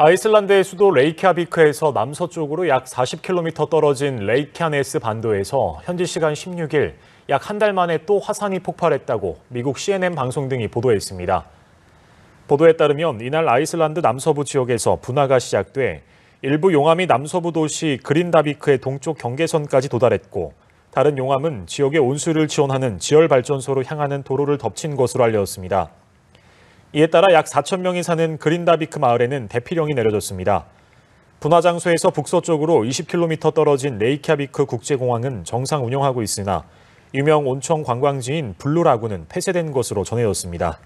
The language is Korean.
아이슬란드의 수도 레이캬비크에서 남서쪽으로 약 40km 떨어진 레이캬네스 반도에서 현지 시간 16일 약 한 달 만에 또 화산이 폭발했다고 미국 CNN 방송 등이 보도했습니다. 보도에 따르면 이날 아이슬란드 남서부 지역에서 분화가 시작돼 일부 용암이 남서부 도시 그린다비크의 동쪽 경계선까지 도달했고 다른 용암은 지역의 온수를 지원하는 지열 발전소로 향하는 도로를 덮친 것으로 알려졌습니다. 이에 따라 약 4천 명이 사는 그린다비크 마을에는 대피령이 내려졌습니다. 분화 장소에서 북서쪽으로 20km 떨어진 레이캬비크 국제공항은 정상 운영하고 있으나 유명 온천 관광지인 블루라군은 폐쇄된 것으로 전해졌습니다.